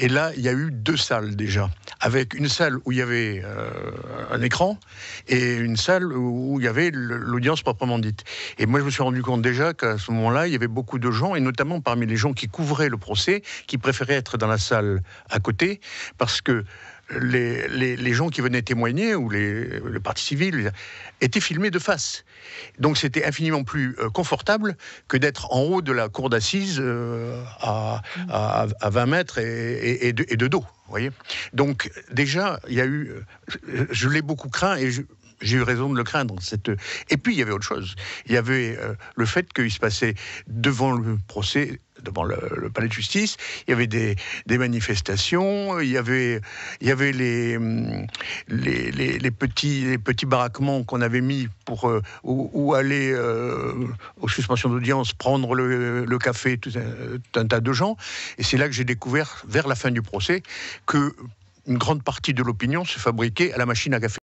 Et là, il y a eu deux salles déjà avec une salle où il y avait euh, un écran et une salle où il y avait l'audience proprement dite. Et moi, je me suis rendu compte déjà qu'à ce moment-là, il y avait beaucoup de gens, et notamment parmi les gens qui couvraient le procès, qui préféraient être dans la salle à côté, parce que les, les, les, gens qui venaient témoigner ou les, le parti civil étaient filmés de face. Donc c'était infiniment plus euh, confortable que d'être en haut de la cour d'assises euh, à, à, 20 mètres et de dos voyez Donc, déjà, il y a eu. Je l'ai beaucoup craint et j'ai eu raison de le craindre. Et puis, il y avait autre chose. Il y avait euh, le fait qu'il se passait devant le procès devant le, palais de justice. Il y avait des, manifestations, il y avait, il y avait mm, les, les, petits, les petits baraquements qu'on avait mis pour euh, où, aller euh, aux suspensions d'audience, prendre le, café, tout un, tas de gens. Et c'est là que j'ai découvert, vers la fin du procès, que une grande partie de l'opinion se fabriquait à la machine à café.